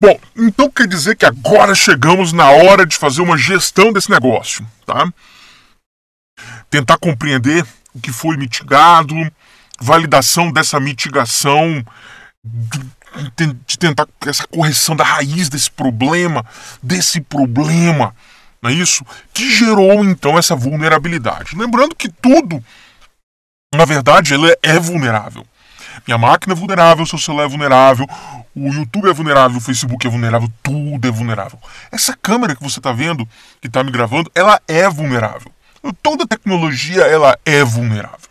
Bom, então quer dizer que agora chegamos na hora de fazer uma gestão desse negócio, tá? Tentar compreender o que foi mitigado, validação dessa mitigação, de, tentar essa correção da raiz desse problema, desse problema, não é isso? Que gerou então essa vulnerabilidade. Lembrando que tudo, na verdade, ele é vulnerável. Minha máquina é vulnerável, seu celular é vulnerável, o YouTube é vulnerável, o Facebook é vulnerável, tudo é vulnerável. Essa câmera que você está vendo, que está me gravando, ela é vulnerável. Toda tecnologia ela é vulnerável.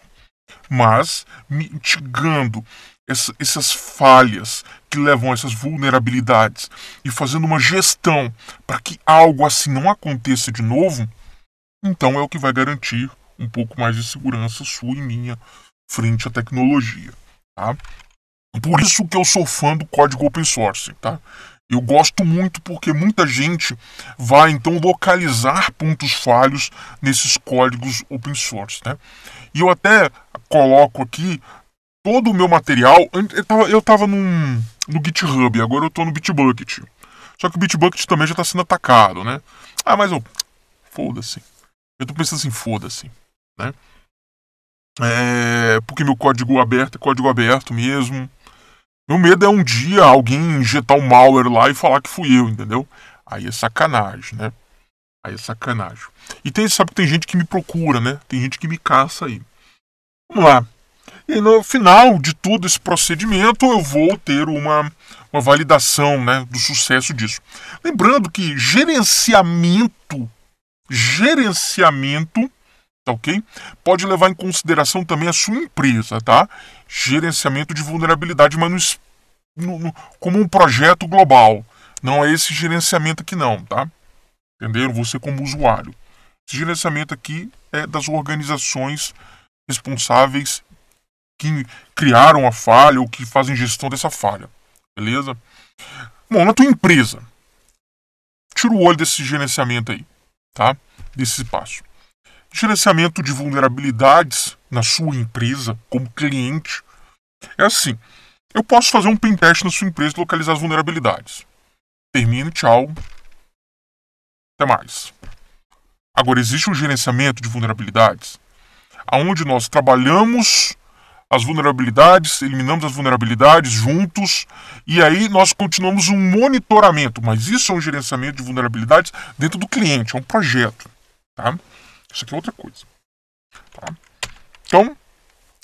Mas mitigando essa, essas falhas que levam a essas vulnerabilidades e fazendo uma gestão para que algo assim não aconteça de novo, então é o que vai garantir um pouco mais de segurança sua e minha frente à tecnologia. Tá? Por isso que eu sou fã do código open source, tá? Eu gosto muito porque muita gente vai então localizar pontos falhos nesses códigos open source, né? E eu até coloco aqui todo o meu material. Eu tava no GitHub, agora eu tô no Bitbucket. Só que o Bitbucket também já está sendo atacado, né? Ah, mas eu. Foda-se. Eu tô pensando assim, foda-se, né? É, porque meu código aberto é código aberto mesmo. Meu medo é um dia alguém injetar um malware lá e falar que fui eu, entendeu? Aí é sacanagem, né? Aí é sacanagem. E tem, sabe que tem gente que me procura, né? Tem gente que me caça aí. Vamos lá. E no final de todo esse procedimento, eu vou ter uma, uma validação né, do sucesso disso. Lembrando que gerenciamento, gerenciamento tá ok? Pode levar em consideração também a sua empresa, tá? Gerenciamento de vulnerabilidade, mas no, no, como um projeto global. Não é esse gerenciamento aqui não, tá? Entenderam? Você como usuário. Esse gerenciamento aqui é das organizações responsáveis que criaram a falha ou que fazem gestão dessa falha, beleza? Bom, na tua empresa, tira o olho desse gerenciamento aí, tá? Desse espaço gerenciamento de vulnerabilidades na sua empresa como cliente. É assim, eu posso fazer um pen test na sua empresa e localizar as vulnerabilidades. Termine, tchau. Até mais. Agora, existe um gerenciamento de vulnerabilidades, aonde nós trabalhamos as vulnerabilidades, eliminamos as vulnerabilidades juntos, e aí nós continuamos um monitoramento, mas isso é um gerenciamento de vulnerabilidades dentro do cliente, é um projeto. Tá? Isso aqui é outra coisa. Tá? Então,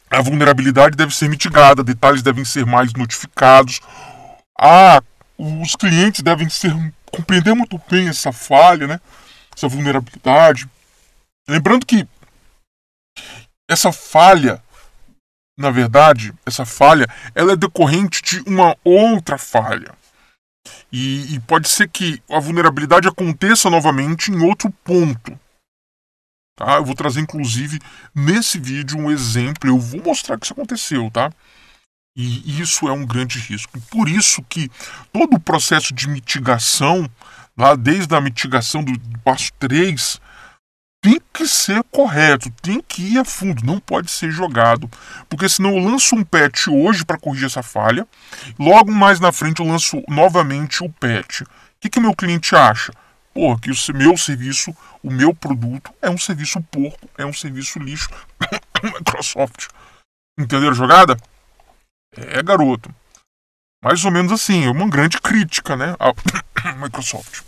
a vulnerabilidade deve ser mitigada, detalhes devem ser mais notificados. Ah, os clientes devem ser compreender muito bem essa falha, né? Essa vulnerabilidade. Lembrando que essa falha, na verdade, essa falha, ela é decorrente de uma outra falha. E, e pode ser que a vulnerabilidade aconteça novamente em outro ponto. Ah, eu vou trazer, inclusive, nesse vídeo um exemplo, eu vou mostrar que isso aconteceu, tá? E isso é um grande risco. por isso que todo o processo de mitigação, lá né, desde a mitigação do passo 3, tem que ser correto, tem que ir a fundo, não pode ser jogado. Porque senão eu lanço um patch hoje para corrigir essa falha, logo mais na frente eu lanço novamente o patch. O que, que meu cliente acha? porque que o meu serviço, o meu produto é um serviço porco, é um serviço lixo. Microsoft. Entenderam a jogada? É, garoto. Mais ou menos assim, é uma grande crítica, né? A Microsoft.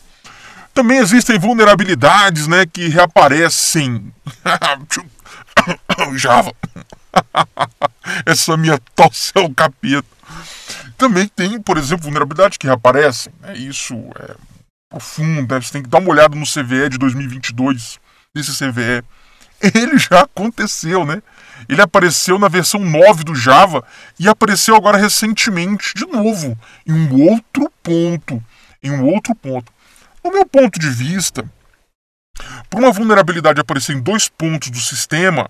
Também existem vulnerabilidades, né? Que reaparecem. Java. Essa minha tosse é o capeta. Também tem, por exemplo, vulnerabilidades que reaparecem. Né, isso é fundo né? você tem que dar uma olhada no CVE de 2022, esse CVE. Ele já aconteceu, né? Ele apareceu na versão 9 do Java e apareceu agora recentemente de novo, em um outro ponto, em um outro ponto. No meu ponto de vista, por uma vulnerabilidade aparecer em dois pontos do sistema,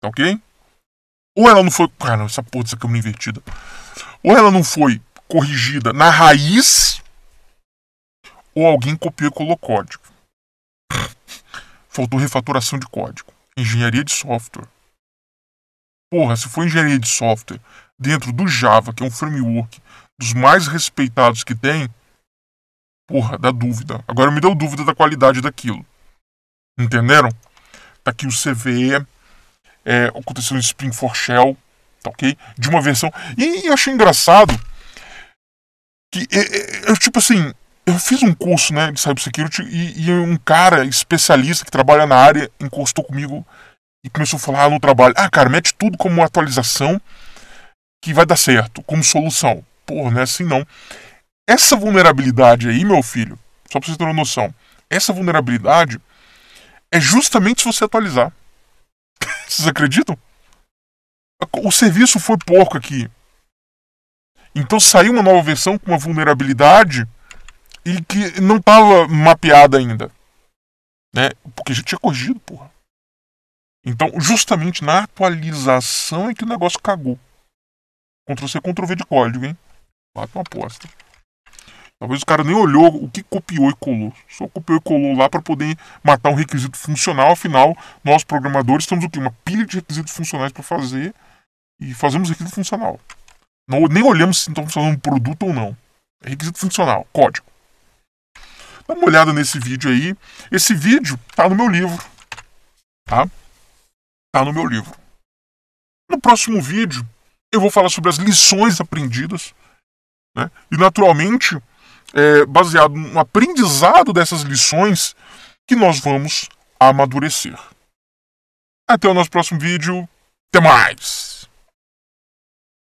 tá ok? Ou ela não foi. Cara, essa porra dessa câmera invertida. Ou ela não foi corrigida na raiz ou alguém copia e colou código. Faltou refaturação de código. Engenharia de software. Porra, se for engenharia de software dentro do Java, que é um framework dos mais respeitados que tem, porra, dá dúvida. Agora me deu dúvida da qualidade daquilo. Entenderam? Tá aqui o CVE, é, aconteceu no Spring for Shell, tá ok? De uma versão. E, e achei engraçado que, é, é, tipo assim, eu fiz um curso né, de cybersecurity e, e um cara especialista que trabalha na área encostou comigo e começou a falar no trabalho: ah, cara, mete tudo como atualização que vai dar certo, como solução. Porra, não é assim não. Essa vulnerabilidade aí, meu filho, só pra você ter uma noção, essa vulnerabilidade é justamente se você atualizar. Vocês acreditam? O serviço foi porco aqui. Então saiu uma nova versão com uma vulnerabilidade e que não estava mapeada ainda. Né? Porque já tinha corrigido, porra. Então, justamente na atualização é que o negócio cagou. Ctrl-C, Ctrl-V de código, hein? Bate uma aposta. Talvez o cara nem olhou o que copiou e colou. Só copiou e colou lá para poder matar um requisito funcional. Afinal, nós programadores temos o quê? Uma pilha de requisitos funcionais para fazer e fazemos requisito funcional. Não, nem olhamos se estamos fazendo um produto ou não. É requisito funcional, código. Dá uma olhada nesse vídeo aí. Esse vídeo tá no meu livro, tá? Tá no meu livro. No próximo vídeo eu vou falar sobre as lições aprendidas, né? E naturalmente é, baseado no aprendizado dessas lições que nós vamos amadurecer. Até o nosso próximo vídeo. Até mais!